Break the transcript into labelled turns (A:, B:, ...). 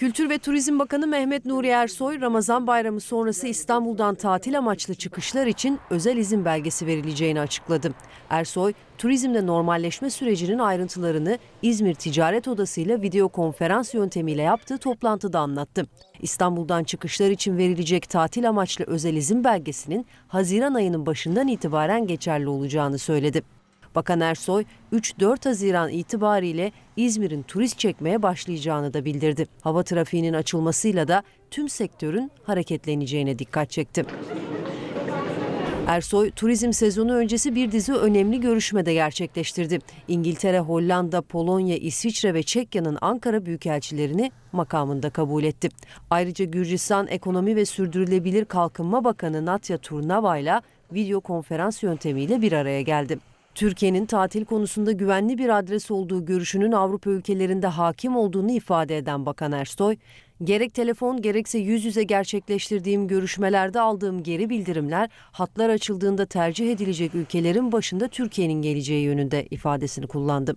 A: Kültür ve Turizm Bakanı Mehmet Nuri Ersoy, Ramazan Bayramı sonrası İstanbul'dan tatil amaçlı çıkışlar için özel izin belgesi verileceğini açıkladı. Ersoy, turizmde normalleşme sürecinin ayrıntılarını İzmir Ticaret Odası ile video konferans yöntemiyle yaptığı toplantıda anlattı. İstanbul'dan çıkışlar için verilecek tatil amaçlı özel izin belgesinin Haziran ayının başından itibaren geçerli olacağını söyledi. Bakan Ersoy 3-4 Haziran itibariyle İzmir'in turist çekmeye başlayacağını da bildirdi. Hava trafiğinin açılmasıyla da tüm sektörün hareketleneceğine dikkat çekti. Ersoy turizm sezonu öncesi bir dizi önemli görüşmede gerçekleştirdi. İngiltere, Hollanda, Polonya, İsviçre ve Çekya'nın Ankara büyükelçilerini makamında kabul etti. Ayrıca Gürcistan Ekonomi ve Sürdürülebilir Kalkınma Bakanı Natya Turnava ile video konferans yöntemiyle bir araya geldi. Türkiye'nin tatil konusunda güvenli bir adres olduğu görüşünün Avrupa ülkelerinde hakim olduğunu ifade eden Bakan Ersoy, gerek telefon gerekse yüz yüze gerçekleştirdiğim görüşmelerde aldığım geri bildirimler hatlar açıldığında tercih edilecek ülkelerin başında Türkiye'nin geleceği yönünde ifadesini kullandı.